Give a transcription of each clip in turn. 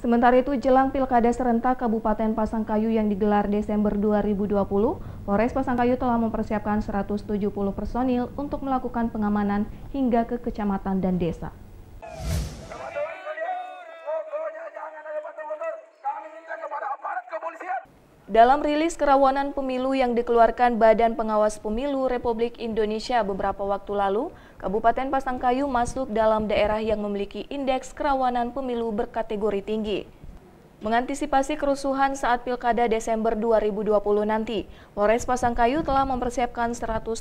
Sementara itu, jelang Pilkada Serentak Kabupaten Pasangkayu yang digelar Desember 2020, Polres Pasangkayu telah mempersiapkan 170 personil untuk melakukan pengamanan hingga ke kecamatan dan desa. Dalam rilis kerawanan pemilu yang dikeluarkan Badan Pengawas Pemilu Republik Indonesia beberapa waktu lalu, Kabupaten Pasangkayu masuk dalam daerah yang memiliki indeks kerawanan pemilu berkategori tinggi. Mengantisipasi kerusuhan saat Pilkada Desember 2020 nanti, Polres Pasangkayu telah mempersiapkan 170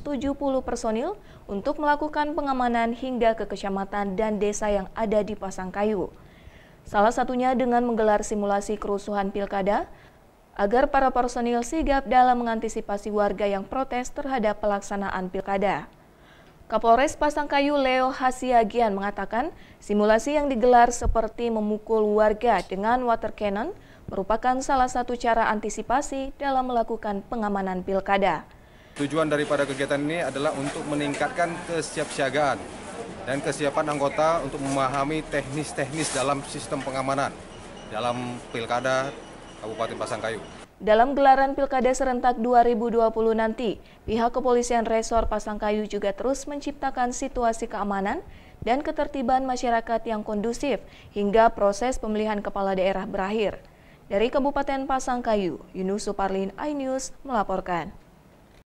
personil untuk melakukan pengamanan hingga ke kecamatan dan desa yang ada di Pasangkayu. Salah satunya dengan menggelar simulasi kerusuhan Pilkada, agar para personil sigap dalam mengantisipasi warga yang protes terhadap pelaksanaan pilkada. Kapolres Pasangkayu Leo Hasiagian mengatakan simulasi yang digelar seperti memukul warga dengan water cannon merupakan salah satu cara antisipasi dalam melakukan pengamanan pilkada. Tujuan daripada kegiatan ini adalah untuk meningkatkan kesiapsiagaan dan kesiapan anggota untuk memahami teknis-teknis dalam sistem pengamanan dalam pilkada Kabupaten Pasangkayu. Dalam gelaran Pilkada Serentak 2020 nanti, pihak kepolisian Resor Pasangkayu juga terus menciptakan situasi keamanan dan ketertiban masyarakat yang kondusif hingga proses pemilihan kepala daerah berakhir. Dari Kabupaten Pasangkayu, Yunus Suparlin, iNews melaporkan.